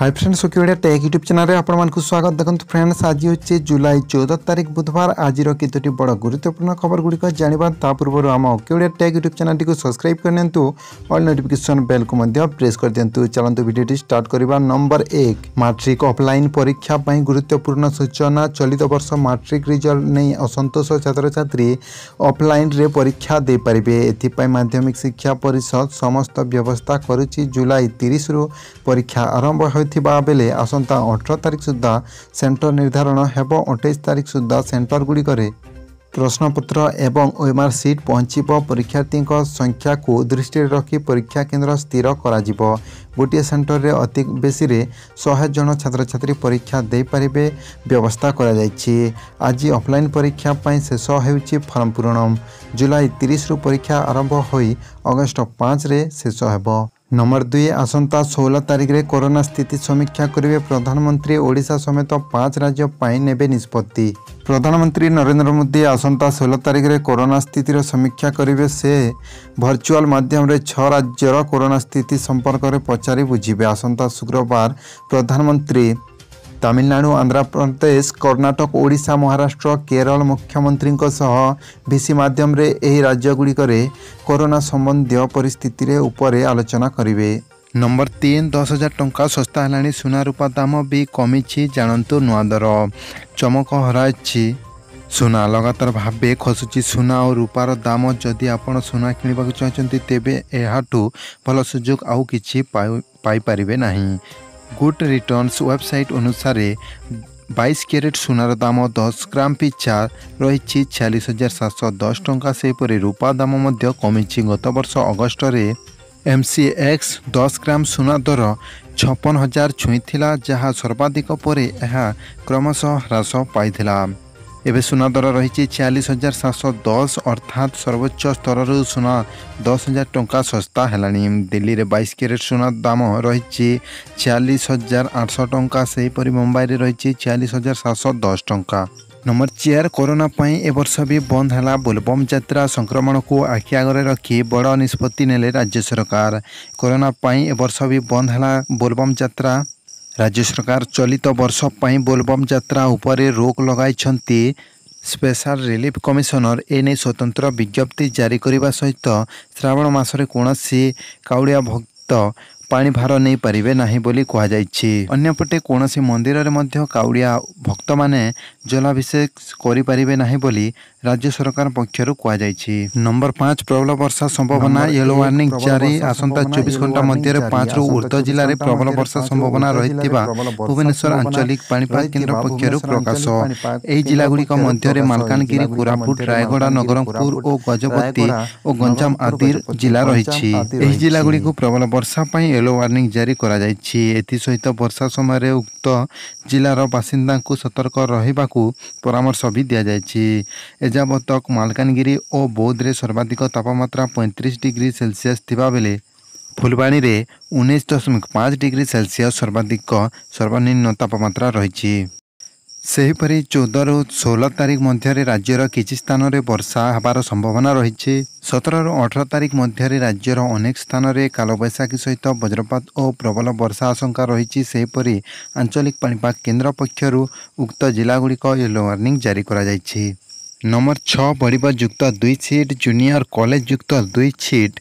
high friends ওকিওড়িয়া tech YouTube চ্যানেলে আপনার স্বাগত দেখুন ফ্রেন্ডস আজ হচ্ছে জুলাই চৌদ তারিখ বুধবার আজির কতোটি বড় গুরুত্বপূর্ণ খবরগুড়ি জাঁয়া তা পূর্ব আমার ওকিওড়িয়া টেক ইউট্যুব চ্যানেলটি সবসক্রাইব করে নিউ অল নোটিফিকেসন বেলকু প্রেস করে দিও চলতু ভিডিওটি স্টার্ট করা নম্বর এক মাট্রিক অফলাইন পরীক্ষা পাই গুরুত্বপূর্ণ সূচনা চলিত বর্ষ মাট্রিক রিজল্ট নিয়ে অসন্তোষ ছাত্রছাত্রী অফলাইনরে পরীক্ষা দিয়ে এথিপাই মাধ্যমিক শিক্ষা পরিষদ সমস্ত ব্যবস্থা করুচি জুলাই তিরিশ পরীক্ষা আরম্ভ হয়ে ଥିବା ବେଳେ ଆସନ୍ତା ଅଠର ତାରିଖ ସୁଦ୍ଧା ସେଣ୍ଟର ନିର୍ଦ୍ଧାରଣ ହେବ ଅଠେଇଶ ତାରିଖ ସୁଦ୍ଧା ସେଣ୍ଟରଗୁଡ଼ିକରେ ପ୍ରଶ୍ନପତ୍ର ଏବଂ ୱେମାର୍କ ସିଟ୍ ପହଞ୍ଚିବ ପରୀକ୍ଷାର୍ଥୀଙ୍କ ସଂଖ୍ୟାକୁ ଦୃଷ୍ଟିରେ ରଖି ପରୀକ୍ଷା କେନ୍ଦ୍ର ସ୍ଥିର କରାଯିବ ଗୋଟିଏ ସେଣ୍ଟରରେ ଅତି ବେଶୀରେ ଶହେ ଜଣ ଛାତ୍ରଛାତ୍ରୀ ପରୀକ୍ଷା ଦେଇପାରିବେ ବ୍ୟବସ୍ଥା କରାଯାଇଛି ଆଜି ଅଫ୍ଲାଇନ୍ ପରୀକ୍ଷା ପାଇଁ ଶେଷ ହେଉଛି ଫର୍ମ ପୂରଣ ଜୁଲାଇ ତିରିଶରୁ ପରୀକ୍ଷା ଆରମ୍ଭ ହୋଇ ଅଗଷ୍ଟ ପାଞ୍ଚରେ ଶେଷ ହେବ ନମ୍ବର ଦୁଇ ଆସନ୍ତା ଷୋହଳ ତାରିଖରେ କରୋନା ସ୍ଥିତି ସମୀକ୍ଷା କରିବେ ପ୍ରଧାନମନ୍ତ୍ରୀ ଓଡ଼ିଶା ସମେତ ପାଞ୍ଚ ରାଜ୍ୟ ପାଇଁ ନେବେ ନିଷ୍ପତ୍ତି ପ୍ରଧାନମନ୍ତ୍ରୀ ନରେନ୍ଦ୍ର ମୋଦି ଆସନ୍ତା ଷୋହଳ ତାରିଖରେ କରୋନା ସ୍ଥିତିର ସମୀକ୍ଷା କରିବେ ସେ ଭର୍ଚୁଆଲ୍ ମାଧ୍ୟମରେ ଛଅ ରାଜ୍ୟର କରୋନା ସ୍ଥିତି ସମ୍ପର୍କରେ ପଚାରି ବୁଝିବେ ଆସନ୍ତା ଶୁକ୍ରବାର ପ୍ରଧାନମନ୍ତ୍ରୀ ତାମିଲନାଡ଼ୁ ଆନ୍ଧ୍ରପ୍ରଦେଶ କର୍ଣ୍ଣାଟକ ଓଡ଼ିଶା ମହାରାଷ୍ଟ୍ର କେରଳ ମୁଖ୍ୟମନ୍ତ୍ରୀଙ୍କ ସହ ଭି ସି ମାଧ୍ୟମରେ ଏହି ରାଜ୍ୟଗୁଡ଼ିକରେ କରୋନା ସମ୍ବନ୍ଧୀୟ ପରିସ୍ଥିତିରେ ଉପରେ ଆଲୋଚନା କରିବେ ନମ୍ବର ତିନି ଦଶ ହଜାର ଟଙ୍କା ଶସ୍ତା ହେଲାଣି ସୁନାରୂପା ଦାମ ବି କମିଛି ଜାଣନ୍ତୁ ନୂଆ ଦର ଚମକ ହରାଇଛି ସୁନା ଲଗାତାର ଭାବେ ଖସୁଛି ସୁନା ଓ ରୂପାର ଦାମ ଯଦି ଆପଣ ସୁନା କିଣିବାକୁ ଚାହୁଁଛନ୍ତି ତେବେ ଏହାଠୁ ଭଲ ସୁଯୋଗ ଆଉ କିଛି ପାଇପାରିବେ ନାହିଁ গুড রিটর্নস ওয়েবসাইট অনুসারে বাইশ ক্যারেট সোনার দাম দশ গ্রাম পিছা ରହିଛି ଛୟାଳିଶ ହଜାର ସାତଶହ ଦଶ ଟଙ୍କା ସେହିପରି ରୂପା ଦାମ ମଧ୍ୟ କମିଛି ଗତବର୍ଷ ଅଗଷ୍ଟରେ ଏମ୍ ସି ଏକ୍ସ ଦଶ ଗ୍ରାମ ସୁନା ଦର ଛପନ ହଜାର ଛୁଇଁଥିଲା ଯାହା ସର୍ବାଧିକ ପରେ ଏହା କ୍ରମଶଃ ହ୍ରାସ ପାଇଥିଲା এবে সোনা দর রয়েছে ছিয়াশ হাজার সাতশো দশ অর্থাৎ সর্বোচ্চ স্তরের সোনা দশ হাজার টঙ্কা সস্তা হলানি দিল্লির বাইশ ক্যারেট সোনার দাম রয়েছে ছিয়াশ হাজার আটশো টঙ্কা সেইপরি মুম্বাইরে রয়েছে ছিয়াশ হাজার সাতশো দশ টঙ্কা নম্বর চেয়ার করোনা পাই এবর্ষ বি বন্ধ হল বোলবম যাত্রা সংক্রমণ কু আখি আগরে রক্ষি বড় নিষ্পত্তি নেলে রাজ্য সরকার করোনা পাই এবর্ষ বি বন্ধ হল বোলবম যাত্রা ରାଜ୍ୟ ସରକାର ଚଳିତ ବର୍ଷ ପାଇଁ ବୋଲବମ୍ ଯାତ୍ରା ଉପରେ ରୋକ ଲଗାଇଛନ୍ତି ସ୍ପେଶାଲ ରିଲିଫ୍ କମିଶନର ଏନେଇ ସ୍ୱତନ୍ତ୍ର ବିଜ୍ଞପ୍ତି ଜାରି କରିବା ସହିତ ଶ୍ରାବଣ ମାସରେ କୌଣସି କାଉଡ଼ିଆ ଭକ୍ତ ପାଣି ଭାର ନେଇପାରିବେ ନାହିଁ ବୋଲି କୁହାଯାଇଛି ଅନ୍ୟପଟେ କୌଣସି ମନ୍ଦିରରେ ମଧ୍ୟ କାଉଡ଼ିଆ ଭକ୍ତମାନେ ଜଳାଭିଷେକ କରିପାରିବେ ନାହିଁ ବୋଲି ରାଜ୍ୟ ସରକାର ପକ୍ଷରୁ କୁହାଯାଇଛି ନମ୍ବର ପାଞ୍ଚ ପ୍ରବଳ ବର୍ଷା ସମ୍ଭାବନା ୟେଲୋ ୱାର୍ଣ୍ଣିଂ ଜାରି ଆସନ୍ତା ଚବିଶ ଘଣ୍ଟା ମଧ୍ୟରେ ପାଞ୍ଚରୁ ଉର୍ଦ୍ଧ୍ୱ ଜିଲ୍ଲାରେ ପ୍ରବଳ ବର୍ଷା ସମ୍ଭାବନା ରହିଥିବା ଭୁବନେଶ୍ୱର ଆଞ୍ଚଳିକ ପାଣିପାଗ କେନ୍ଦ୍ର ପକ୍ଷରୁ ପ୍ରକାଶ ଏହି ଜିଲ୍ଲାଗୁଡ଼ିକ ମଧ୍ୟରେ ମାଲକାନଗିରି କୋରାପୁଟ ରାୟଗଡ଼ା ନବରଙ୍ଗପୁର ଓ ଗଜପତି ଓ ଗଞ୍ଜାମ ଆଦି ଜିଲ୍ଲା ରହିଛି ଏହି ଜିଲ୍ଲାଗୁଡ଼ିକୁ ପ୍ରବଳ ବର୍ଷା ପାଇଁ ୟେଲୋ ୱାର୍ଣ୍ଣିଂ ଜାରି କରାଯାଇଛି ଏଥିସହିତ ବର୍ଷା ସମୟରେ ଉକ୍ତ ଜିଲ୍ଲାର ବାସିନ୍ଦାଙ୍କୁ ସତର୍କ ରହିବାକୁ ପରାମର୍ଶ ବି ଦିଆଯାଇଛି ଏଯାବତ ମାଲକାନଗିରି ଓ ବୌଦ୍ଧରେ ସର୍ବାଧିକ ତାପମାତ୍ରା ପଇଁତିରିଶ ଡିଗ୍ରୀ ସେଲସିୟସ୍ ଥିବାବେଳେ ଫୁଲବାଣୀରେ ଉଣେଇଶ ଦଶମିକ ପାଞ୍ଚ ଡିଗ୍ରୀ ସେଲସିୟସ୍ ସର୍ବାଧିକ ସର୍ବନିମ୍ନ ତାପମାତ୍ରା ରହିଛି ସେହିପରି ଚଉଦରୁ ଷୋହଳ ତାରିଖ ମଧ୍ୟରେ ରାଜ୍ୟର କିଛି ସ୍ଥାନରେ ବର୍ଷା ହେବାର ସମ୍ଭାବନା ରହିଛି ସତରରୁ ଅଠର ତାରିଖ ମଧ୍ୟରେ ରାଜ୍ୟର ଅନେକ ସ୍ଥାନରେ କାଳବୈଶାଖୀ ସହିତ ବଜ୍ରପାତ ଓ ପ୍ରବଳ ବର୍ଷା ଆଶଙ୍କା ରହିଛି ସେହିପରି ଆଞ୍ଚଳିକ ପାଣିପାଗ କେନ୍ଦ୍ର ପକ୍ଷରୁ ଉକ୍ତ ଜିଲ୍ଲାଗୁଡ଼ିକ ୟେଲୋ ୱାର୍ଣ୍ଣିଂ ଜାରି କରାଯାଇଛି নম্বর ছ ବଢ଼ିବା ଯୁକ୍ତ ଦୁଇ ସିଟ୍ ଜୁନିୟର କଲେଜ ଯୁକ୍ତ ଦୁଇ ସିଟ୍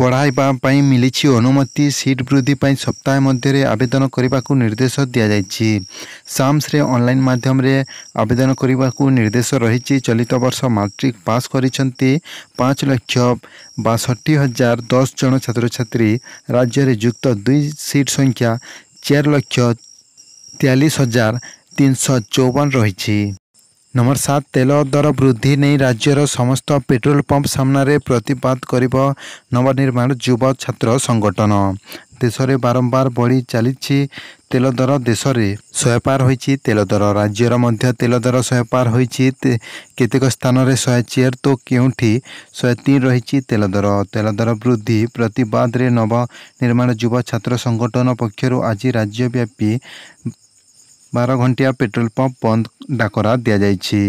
ବଢ଼ାଇବା ପାଇଁ ମିଳିଛି ଅନୁମତି ସିଟ୍ ବୃଦ୍ଧି ପାଇଁ ସପ୍ତାହେ ମଧ୍ୟରେ ଆବେଦନ କରିବାକୁ ନିର୍ଦ୍ଦେଶ ଦିଆଯାଇଛି ସାମ୍ସରେ ଅନଲାଇନ୍ ମାଧ୍ୟମରେ ଆବେଦନ କରିବାକୁ ନିର୍ଦ୍ଦେଶ ରହିଛି ଚଳିତ ବର୍ଷ ମାଟ୍ରିକ୍ ପାସ୍ କରିଛନ୍ତି ପାଞ୍ଚ ଲକ୍ଷ ବାଷଠି ହଜାର ଦଶ ଜଣ ଛାତ୍ରଛାତ୍ରୀ ରାଜ୍ୟରେ ଯୁକ୍ତ ଦୁଇ ସିଟ୍ ସଂଖ୍ୟା ଚାରି ଲକ୍ଷ ତେୟାଳିଶ ହଜାର ତିନିଶହ ଚଉବନ ରହିଛି ନମ୍ବର ସାତ ତେଲ ଦର ବୃଦ୍ଧି ନେଇ ରାଜ୍ୟର ସମସ୍ତ ପେଟ୍ରୋଲ ପମ୍ପ ସାମ୍ନାରେ ପ୍ରତିବାଦ କରିବ ନବନିର୍ମାଣ ଯୁବ ଛାତ୍ର ସଂଗଠନ ଦେଶରେ ବାରମ୍ବାର ବଢ଼ି ଚାଲିଛି ତେଲ ଦର ଦେଶରେ ଶହେ ପାର ହୋଇଛି ତେଲ ଦର ରାଜ୍ୟର ମଧ୍ୟ ତେଲ ଦର ଶହେ ପାର ହୋଇଛି କେତେକ ସ୍ଥାନରେ ଶହେ ଚେୟାର ତ କେଉଁଠି ଶହେ ତିନି ରହିଛି ତେଲ ଦର ତେଲ ଦର ବୃଦ୍ଧି ପ୍ରତିବାଦରେ ନବନିର୍ମାଣ ଯୁବ ଛାତ୍ର ସଂଗଠନ ପକ୍ଷରୁ ଆଜି ରାଜ୍ୟବ୍ୟାପୀ ବାର ଘଣ୍ଟିଆ ପେଟ୍ରୋଲ ପମ୍ପ ବନ୍ଦ ଡାକରା ଦିଆଯାଇଛି